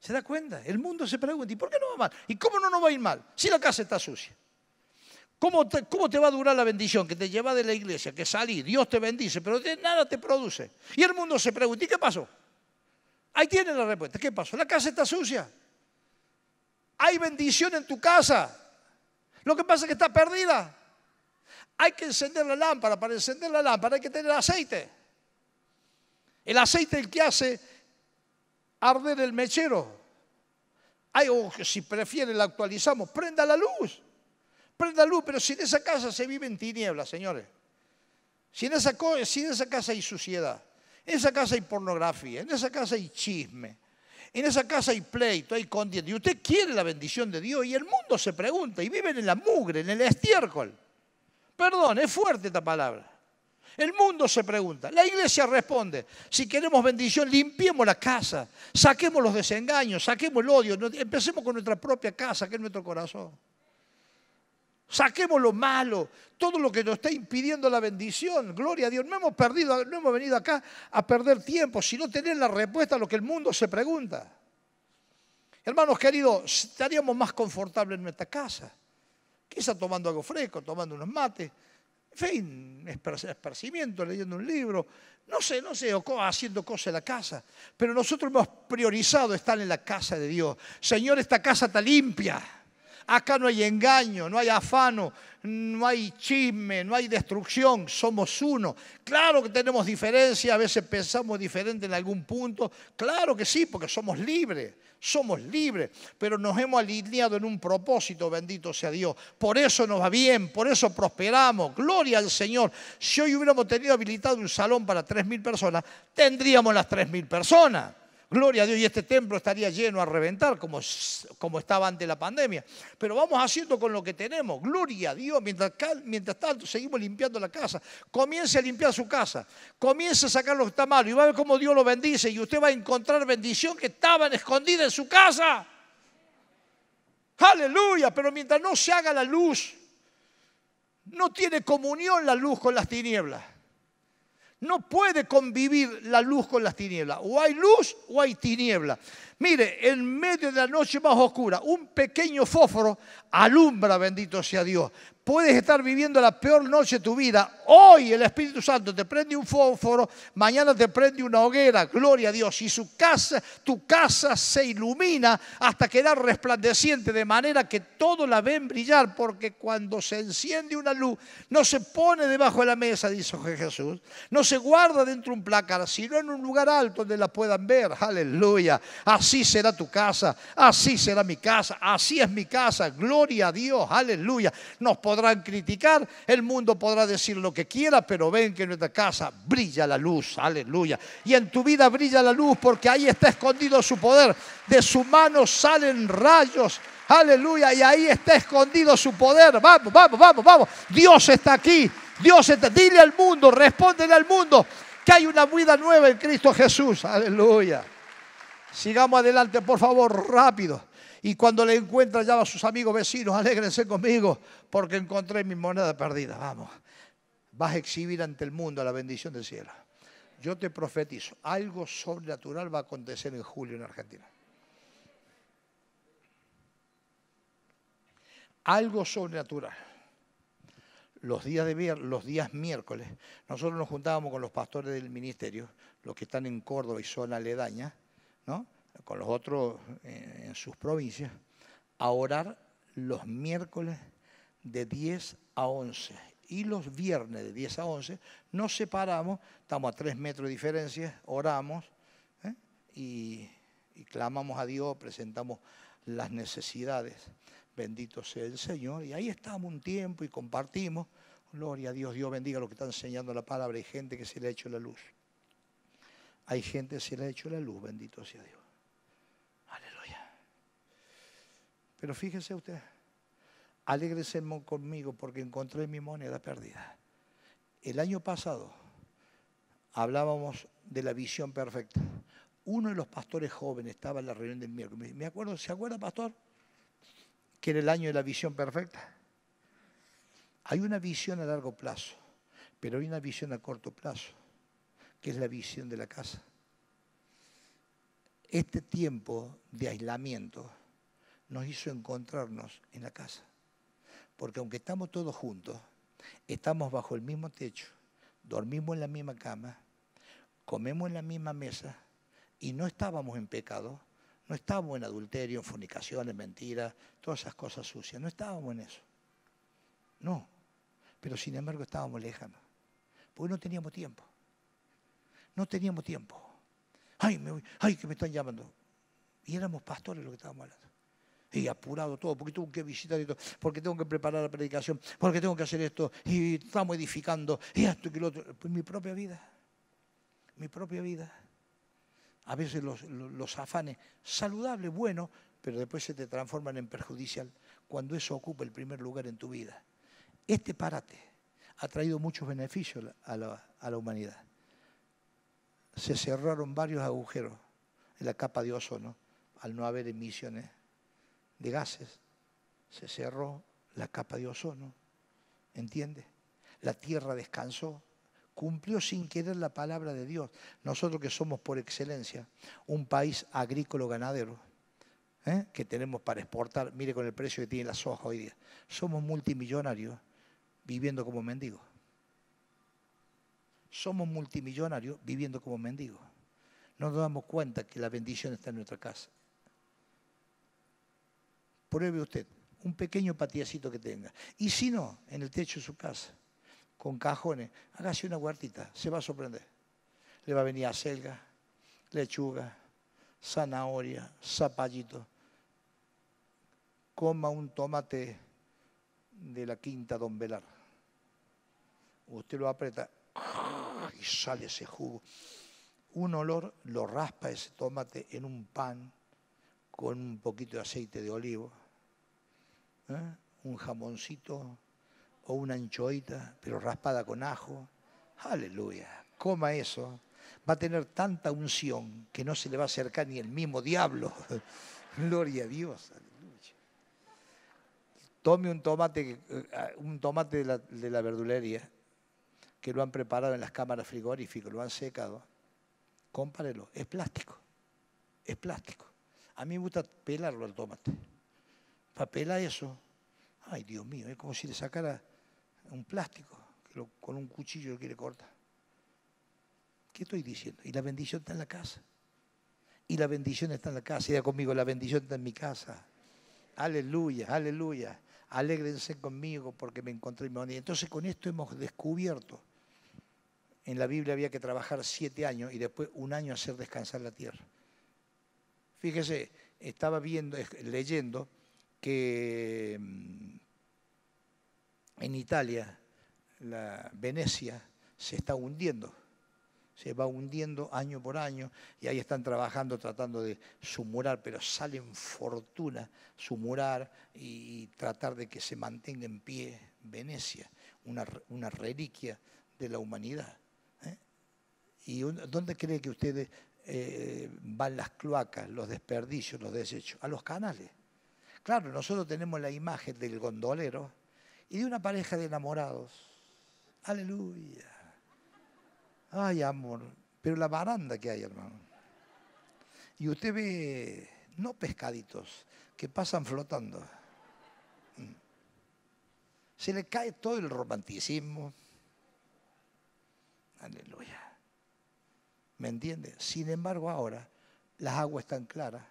¿Se da cuenta? El mundo se pregunta, ¿y por qué no va mal? ¿Y cómo no nos va a ir mal si la casa está sucia? ¿Cómo te, ¿Cómo te va a durar la bendición que te lleva de la iglesia, que salí, Dios te bendice, pero nada te produce? Y el mundo se pregunta, ¿y qué pasó? Ahí tiene la respuesta, ¿qué pasó? La casa está sucia. Hay bendición en tu casa. Lo que pasa es que está perdida. Hay que encender la lámpara. Para encender la lámpara hay que tener aceite. El aceite el que hace arder el mechero. Hay, o si prefiere la actualizamos, prenda la luz. Prenda la luz, pero si en esa casa se vive en tinieblas, señores. Si en esa, si en esa casa hay suciedad, en esa casa hay pornografía, en esa casa hay chisme, en esa casa hay pleito, hay condición, Y usted quiere la bendición de Dios y el mundo se pregunta y vive en la mugre, en el estiércol. Perdón, es fuerte esta palabra. El mundo se pregunta, la iglesia responde, si queremos bendición, limpiemos la casa, saquemos los desengaños, saquemos el odio, empecemos con nuestra propia casa, que es nuestro corazón. Saquemos lo malo, todo lo que nos está impidiendo la bendición. Gloria a Dios. No hemos perdido, no hemos venido acá a perder tiempo, sino tener la respuesta a lo que el mundo se pregunta. Hermanos queridos, estaríamos más confortables en nuestra casa. Quizá tomando algo fresco, tomando unos mates, fin, esparcimiento, leyendo un libro, no sé, no sé, o haciendo cosas en la casa. Pero nosotros hemos priorizado estar en la casa de Dios. Señor, esta casa está limpia. Acá no hay engaño, no hay afano, no hay chisme, no hay destrucción, somos uno. Claro que tenemos diferencia, a veces pensamos diferente en algún punto, claro que sí, porque somos libres, somos libres, pero nos hemos alineado en un propósito, bendito sea Dios. Por eso nos va bien, por eso prosperamos, gloria al Señor. Si hoy hubiéramos tenido habilitado un salón para 3.000 personas, tendríamos las 3.000 personas. Gloria a Dios, y este templo estaría lleno a reventar como, como estaba antes de la pandemia. Pero vamos haciendo con lo que tenemos. Gloria a Dios, mientras, mientras tanto seguimos limpiando la casa. Comience a limpiar su casa, comience a sacar lo que está malo y va a ver cómo Dios lo bendice y usted va a encontrar bendición que estaba escondida en su casa. Aleluya, pero mientras no se haga la luz, no tiene comunión la luz con las tinieblas. No puede convivir la luz con las tinieblas. O hay luz o hay tiniebla. Mire, en medio de la noche más oscura, un pequeño fósforo alumbra, bendito sea Dios, Puedes estar viviendo la peor noche de tu vida. Hoy el Espíritu Santo te prende un fósforo, mañana te prende una hoguera, gloria a Dios. Y su casa, tu casa se ilumina hasta quedar resplandeciente, de manera que todos la ven brillar, porque cuando se enciende una luz, no se pone debajo de la mesa, dice Jesús, no se guarda dentro de un placar, sino en un lugar alto donde la puedan ver. Aleluya. Así será tu casa, así será mi casa, así es mi casa. Gloria a Dios, aleluya. Nos podrán criticar, el mundo podrá decir lo que quiera, pero ven que en nuestra casa brilla la luz, aleluya. Y en tu vida brilla la luz porque ahí está escondido su poder. De su mano salen rayos. Aleluya, y ahí está escondido su poder. Vamos, vamos, vamos, vamos. Dios está aquí. Dios está. Dile al mundo, respóndele al mundo que hay una vida nueva en Cristo Jesús. Aleluya. Sigamos adelante, por favor, rápido. Y cuando le encuentra, ya a sus amigos vecinos, alégrense conmigo, porque encontré mi moneda perdida. Vamos, vas a exhibir ante el mundo la bendición del cielo. Yo te profetizo, algo sobrenatural va a acontecer en julio en Argentina. Algo sobrenatural. Los días, de los días miércoles, nosotros nos juntábamos con los pastores del ministerio, los que están en Córdoba y zona aledañas, ¿no? con los otros eh, en sus provincias, a orar los miércoles de 10 a 11 y los viernes de 10 a 11 nos separamos, estamos a tres metros de diferencia, oramos ¿eh? y, y, clamamos a Dios, presentamos las necesidades. Bendito sea el Señor. Y ahí estamos un tiempo y compartimos. Gloria a Dios, Dios bendiga lo que está enseñando la palabra. Hay gente que se le ha hecho la luz. Hay gente que se le ha hecho la luz, bendito sea Dios. Pero fíjese usted, alégrese conmigo porque encontré mi moneda perdida. El año pasado hablábamos de la visión perfecta. Uno de los pastores jóvenes estaba en la reunión del miércoles. Me acuerdo, ¿se acuerda, pastor? Que era el año de la visión perfecta. Hay una visión a largo plazo, pero hay una visión a corto plazo, que es la visión de la casa. Este tiempo de aislamiento nos hizo encontrarnos en la casa. Porque aunque estamos todos juntos, estamos bajo el mismo techo, dormimos en la misma cama, comemos en la misma mesa y no estábamos en pecado, no estábamos en adulterio, en fornicaciones, mentiras, todas esas cosas sucias, no estábamos en eso. No, pero sin embargo estábamos lejanos, porque no teníamos tiempo. No teníamos tiempo. Ay, me voy, ay, que me están llamando. Y éramos pastores los que estábamos hablando y apurado todo, porque tengo que visitar esto, porque tengo que preparar la predicación, porque tengo que hacer esto, y estamos edificando, y esto y lo otro. Pues mi propia vida, mi propia vida. A veces los, afanes, saludables, bueno, pero después se te transforman en perjudicial cuando eso ocupa el primer lugar en tu vida. Este parate ha traído muchos beneficios a la, humanidad. Se cerraron varios agujeros en la capa de ozono al no haber emisiones de gases, se cerró la capa de ozono, ¿entiendes? La tierra descansó, cumplió sin querer la palabra de Dios. Nosotros que somos por excelencia un país agrícola-ganadero, ¿eh? que tenemos para exportar, mire con el precio que tiene la soja hoy día, somos multimillonarios viviendo como mendigos. Somos multimillonarios viviendo como mendigos. No nos damos cuenta que la bendición está en nuestra casa, Pruebe usted un pequeño patiacito que tenga. Y si no, en el techo de su casa, con cajones, hágase una huertita, se va a sorprender. Le va a venir acelga, lechuga, zanahoria, zapallito. Coma un tomate de la quinta Don Velar. Usted lo aprieta y sale ese jugo. Un olor lo raspa ese tomate en un pan con un poquito de aceite de olivo, ¿eh? un jamoncito o una anchoita, pero raspada con ajo. Aleluya, coma eso. Va a tener tanta unción que no se le va a acercar ni el mismo diablo. *laughs* Gloria a Dios. Aleluya. Tome un tomate, eh, un tomate de la, de la verdulería que lo han preparado en las cámaras frigoríficas, lo han secado. Compárelo, es plástico, es plástico. A mí me gusta pelarlo al tomate. Para pelar eso, ay Dios mío, es como si le sacara un plástico, con un cuchillo que le corta. ¿Qué estoy diciendo? Y la bendición está en la casa. Y la bendición está en la casa. ya conmigo, la bendición está en mi casa. Aleluya, aleluya. Alégrense conmigo porque me encontré mi Entonces con esto hemos descubierto. En la Biblia había que trabajar siete años y después un año hacer descansar la tierra. Fíjese, estaba viendo, leyendo que mm, en Italia, la Venecia se está hundiendo, se va hundiendo año por año y ahí están trabajando tratando de sumurar, pero salen fortuna sumurar y, tratar de que se mantenga en pie Venecia, una, reliquia de la humanidad. ¿eh? ¿Y dónde cree que ustedes eh, van las cloacas, los desperdicios, los desechos, a los canales. Claro, nosotros tenemos la imagen del gondolero y de una pareja de enamorados. Aleluya. Ay, amor. Pero la baranda que hay, hermano. Y usted ve, no pescaditos, que pasan flotando. Mm. Se le cae todo el romanticismo. Aleluya. ¿Me entiendes? Sin embargo, ahora las aguas están claras.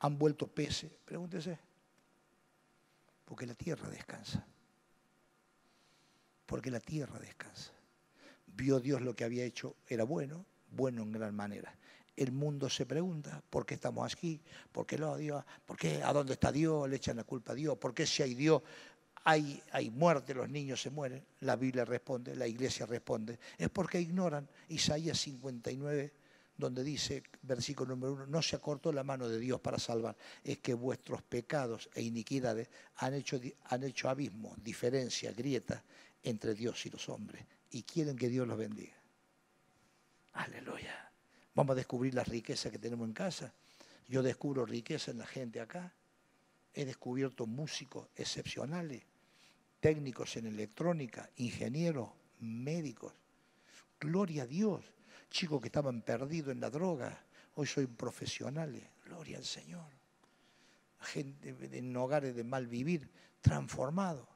Han vuelto peces. Pregúntese. Porque la tierra descansa. Porque la tierra descansa. Vio Dios lo que había hecho, era bueno, bueno en gran manera. El mundo se pregunta, ¿por qué estamos aquí? ¿Por qué lo Dios? ¿Por qué? ¿A dónde está Dios? Le echan la culpa a Dios. ¿Por qué si hay Dios? hay, muerte, los niños se mueren, la Biblia responde, la iglesia responde, es porque ignoran Isaías 59, donde dice, versículo número uno, no se acortó la mano de Dios para salvar, es que vuestros pecados e iniquidades han hecho, han hecho abismo, diferencia, grieta entre Dios y los hombres, y quieren que Dios los bendiga. Aleluya. Vamos a descubrir las riquezas que tenemos en casa. Yo descubro riqueza en la gente acá. He descubierto músicos excepcionales técnicos en electrónica, ingenieros, médicos. Gloria a Dios. Chicos que estaban perdidos en la droga, hoy soy profesionales. Eh. Gloria al Señor. Gente en hogares de mal vivir, transformado.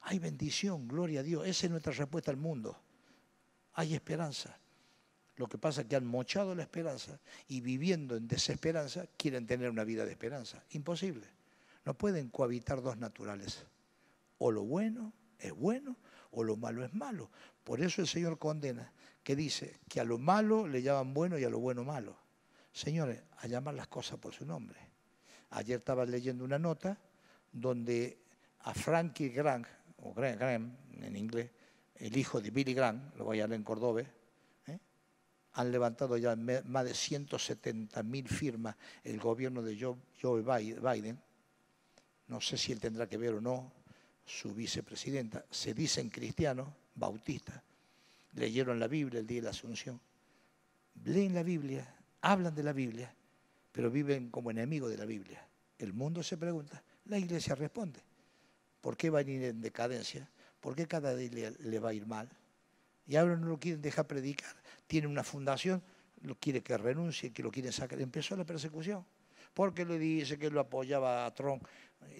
Hay bendición, gloria a Dios. Esa es nuestra respuesta al mundo. Hay esperanza. Lo que pasa es que han mochado la esperanza y viviendo en desesperanza quieren tener una vida de esperanza. Imposible. No pueden cohabitar dos naturales o lo bueno es bueno o lo malo es malo. Por eso el Señor condena, que dice que a lo malo le llaman bueno y a lo bueno malo. Señores, a llamar las cosas por su nombre. Ayer estaba leyendo una nota donde a Frankie Grant, o Graham, en inglés, el hijo de Billy Grant, lo voy a leer en Córdoba, ¿eh? han levantado ya más de 170 mil firmas el gobierno de Joe Biden. No sé si él tendrá que ver o no, su vicepresidenta, se dicen cristianos, bautistas, leyeron la Biblia el día de la Asunción, leen la Biblia, hablan de la Biblia, pero viven como enemigos de la Biblia. El mundo se pregunta, la iglesia responde. ¿Por qué van a ir en decadencia? ¿Por qué cada día le, va a ir mal? Y ahora no lo quieren dejar predicar. Tiene una fundación, lo quiere que renuncie, que lo quieren sacar. Empezó la persecución. Porque le dice que lo apoyaba a Trump.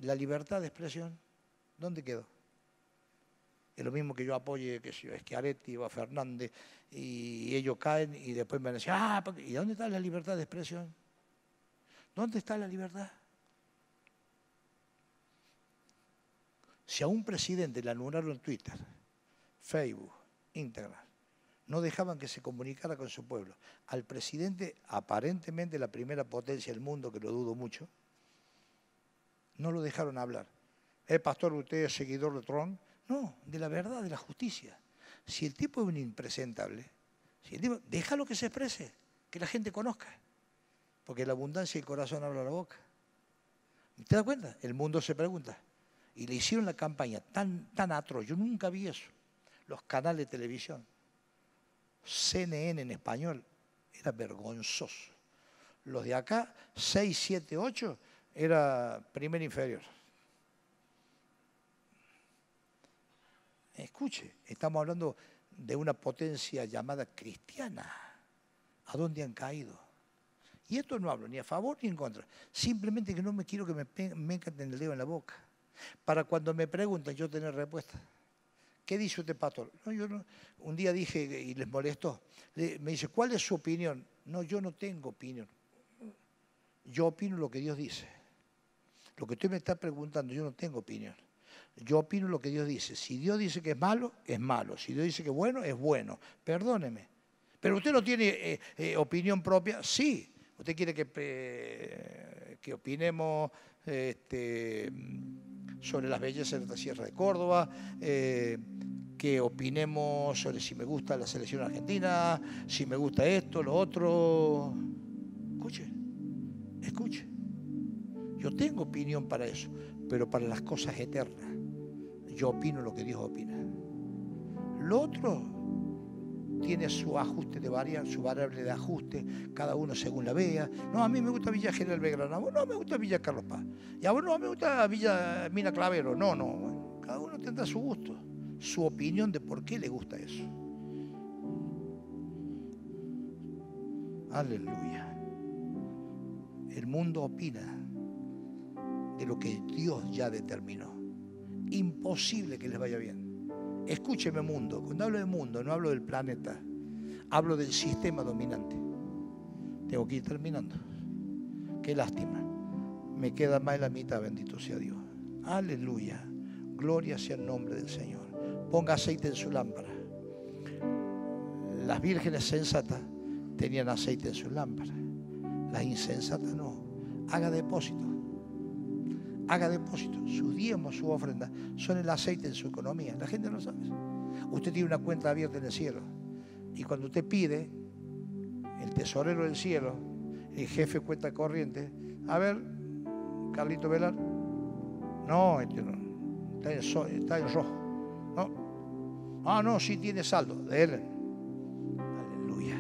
La libertad de expresión ¿Dónde quedó? Es lo mismo que yo apoye, que sé Schiaretti o a Fernández, y ellos caen y después me dicen, ah, ¿y dónde está la libertad de expresión? ¿Dónde está la libertad? Si a un presidente le anularon Twitter, Facebook, Instagram, no dejaban que se comunicara con su pueblo. Al presidente, aparentemente la primera potencia del mundo, que lo dudo mucho, no lo dejaron hablar. El pastor, usted es seguidor de Trump? No, de la verdad, de la justicia. Si el tipo es un impresentable, si el tipo, déjalo que se exprese, que la gente conozca. Porque la abundancia y el corazón habla la boca. ¿Te da cuenta? El mundo se pregunta. Y le hicieron la campaña tan, tan atroz. Yo nunca vi eso. Los canales de televisión. CNN en español. Era vergonzoso. Los de acá, 6, 7, 8, era primer inferior. Escuche, estamos hablando de una potencia llamada cristiana. ¿A dónde han caído? Y esto no hablo ni a favor ni en contra. Simplemente que no me quiero que me metan el dedo en la boca. Para cuando me preguntan yo tener respuesta. ¿Qué dice usted, pastor? No, yo Un día dije, y les molestó, me dice, ¿cuál es su opinión? No, yo no tengo opinión. Yo opino lo que Dios dice. Lo que usted me está preguntando, yo no tengo opinión. Yo opino lo que Dios dice. Si Dios dice que es malo, es malo. Si Dios dice que es bueno, es bueno. Perdóneme. Pero usted no tiene eh, eh, opinión propia. Sí. Usted quiere que, que opinemos este, sobre las bellezas de la Sierra de Córdoba eh, que opinemos sobre si me gusta la selección argentina, si me gusta esto, lo otro. Escuche, escuche. Yo tengo opinión para eso, pero para las cosas eternas yo opino lo que Dios opina. Lo otro tiene su ajuste de varias, su variable de ajuste, cada uno según la vea. No, a mí me gusta Villa General Belgrano, a vos no me gusta Villa Carlos Paz, y a vos no me gusta Villa Mina Clavero. No, no, cada uno tendrá su gusto, su opinión de por qué le gusta eso. Aleluya. El mundo opina de lo que Dios ya determinó imposible que les vaya bien. Escúcheme mundo, cuando hablo de mundo no hablo del planeta, hablo del sistema dominante. Tengo que ir terminando. Qué lástima. Me queda más de la mitad, bendito sea Dios. Aleluya. Gloria sea el nombre del Señor. Ponga aceite en su lámpara. Las vírgenes sensatas tenían aceite en su lámpara Las insensatas no. Haga depósito haga depósito. su diezmo, su ofrenda son el aceite en su economía. La gente no sabe. Usted tiene una cuenta abierta en el cielo. Y cuando usted pide, el tesorero del cielo, el jefe cuenta corriente, a ver, Carlito Velar, no, este está, en, rojo. No. Ah, no, sí tiene saldo. De él. Aleluya.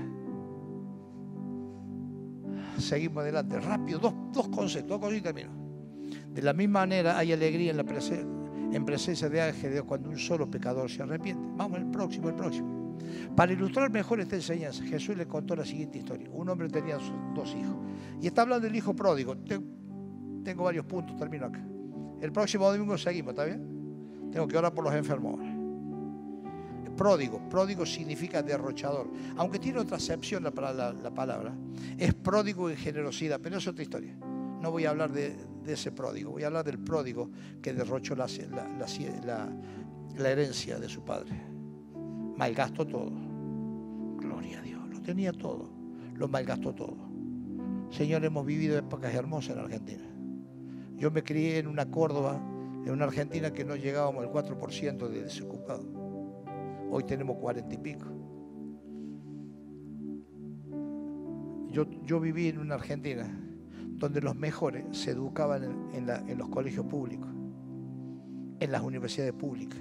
Seguimos adelante. Rápido, dos, dos conceptos, dos cositas, mira. De la misma manera hay alegría en, la presencia de ángeles cuando un solo pecador se arrepiente. Vamos, el próximo, el próximo. Para ilustrar mejor esta enseñanza, Jesús le contó la siguiente historia. Un hombre tenía dos hijos. Y está hablando del hijo pródigo. Tengo varios puntos, termino acá. El próximo domingo seguimos, ¿está bien? Tengo que orar por los enfermos pródigo. Pródigo significa derrochador. Aunque tiene otra acepción la, la palabra. Es pródigo en generosidad, pero es otra historia no voy a hablar de, ese pródigo, voy a hablar del pródigo que derrochó la, herencia de su padre. Malgastó todo. Gloria a Dios. Lo tenía todo. Lo malgastó todo. Señor, hemos vivido épocas hermosas en Argentina. Yo me crié en una Córdoba, en una Argentina que no llegábamos al 4% de desocupado. Hoy tenemos 40 y pico. yo viví en una Argentina donde los mejores se educaban en, los colegios públicos, en las universidades públicas.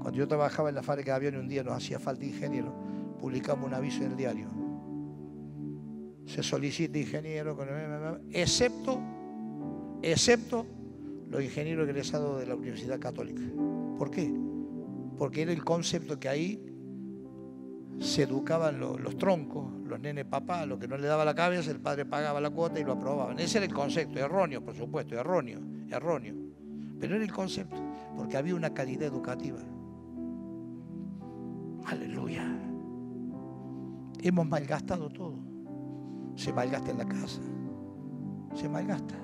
Cuando yo trabajaba en la fábrica de aviones un día nos hacía falta ingeniero, publicamos un aviso en el diario. Se solicita ingeniero, excepto, excepto los ingenieros egresados de la Universidad Católica. ¿Por qué? Porque era el concepto que ahí se educaban los, troncos, los nenes papá, lo que no le daba la cabeza, el padre pagaba la cuota y lo aprobaban. Ese era el concepto, erróneo, por supuesto, erróneo, erróneo. Pero era el concepto, porque había una calidad educativa. Aleluya. Hemos malgastado todo. Se malgasta en la casa. Se malgasta.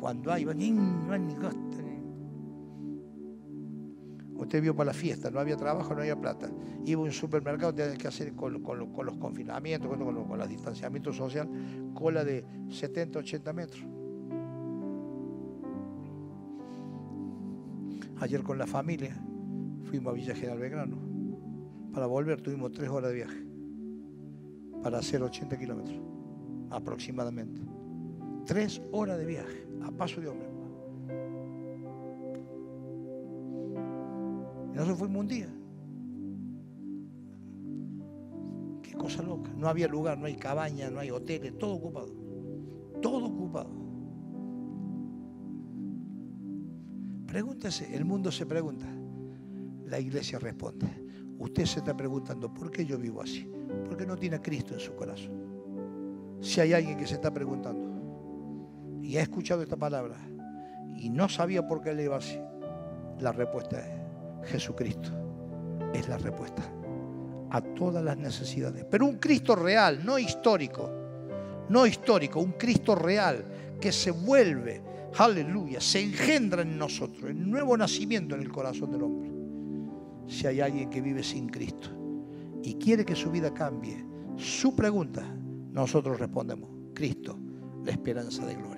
Cuando hay, van, no hay ni Usted vio para la fiesta, no había trabajo, no había plata. Iba a un supermercado, tenía que hacer con, los confinamientos, con, con, los distanciamientos social, cola de 70, 80 metros. Ayer con la familia fuimos a Villa General Belgrano. Para volver tuvimos tres horas de viaje, para hacer 80 kilómetros aproximadamente. Tres horas de viaje, a paso de hombre. Y fuimos un día. Qué cosa loca. No había lugar, no hay cabaña, no hay hoteles, todo ocupado. Todo ocupado. Pregúntese, el mundo se pregunta, la iglesia responde. Usted se está preguntando, ¿por qué yo vivo así? ¿Por qué no tiene a Cristo en su corazón? Si hay alguien que se está preguntando y ha escuchado esta palabra y no sabía por qué le iba así, la respuesta es, Jesucristo es la respuesta a todas las necesidades. Pero un Cristo real, no histórico, no histórico, un Cristo real que se vuelve, aleluya, se engendra en nosotros, el nuevo nacimiento en el corazón del hombre. Si hay alguien que vive sin Cristo y quiere que su vida cambie, su pregunta, nosotros respondemos, Cristo, la esperanza de gloria.